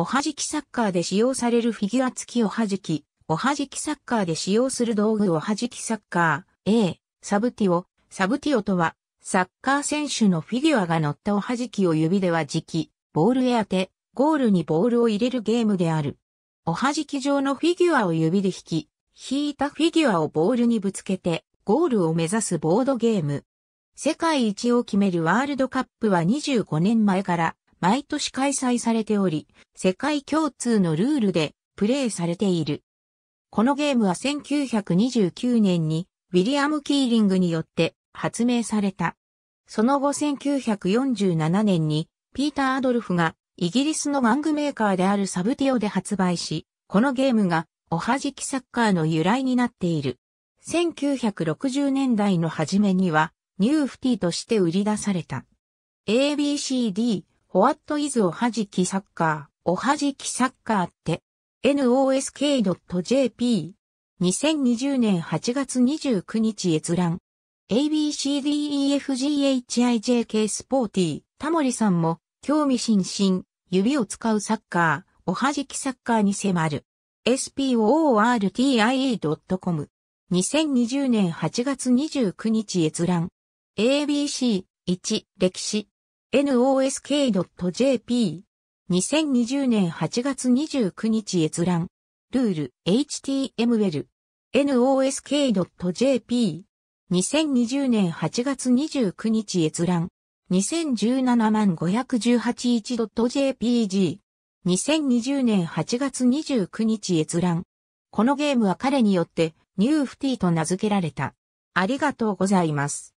おはじきサッカーで使用されるフィギュア付きおはじき、おはじきサッカーで使用する道具おはじきサッカー、A、サブティオ、サブティオとは、サッカー選手のフィギュアが乗ったおはじきを指ではじき、ボールへ当て、ゴールにボールを入れるゲームである。おはじき状のフィギュアを指で引き、引いたフィギュアをボールにぶつけて、ゴールを目指すボードゲーム。世界一を決めるワールドカップは25年前から毎年開催されており、世界共通のルールでプレイされている。このゲームは1929年にウィリアム・キーリングによって発明された。その後1947年にピーター・アドルフがイギリスの玩具メーカーであるサブティオで発売し、このゲームがおはじきサッカーの由来になっている。1960年代の初めにはニューフティとして売り出された。ABCD ホワットイズおはじきサッカーおはじきサッカーって nosk.jp 2020年8月29日閲覧 ABCDEFGHIJK スポーティータモリさんも興味津々指を使うサッカーおはじきサッカーに迫る sportie.com 2020年8月29日閲覧 ABC1 歴史 nosk.jp。2020年8月29日閲覧。ルール、html。nosk.jp。2020年8月29日閲覧。2017万 518.1.jpg。2020年8月29日閲覧。このゲームは彼によってニューフティーと名付けられた。ありがとうございます。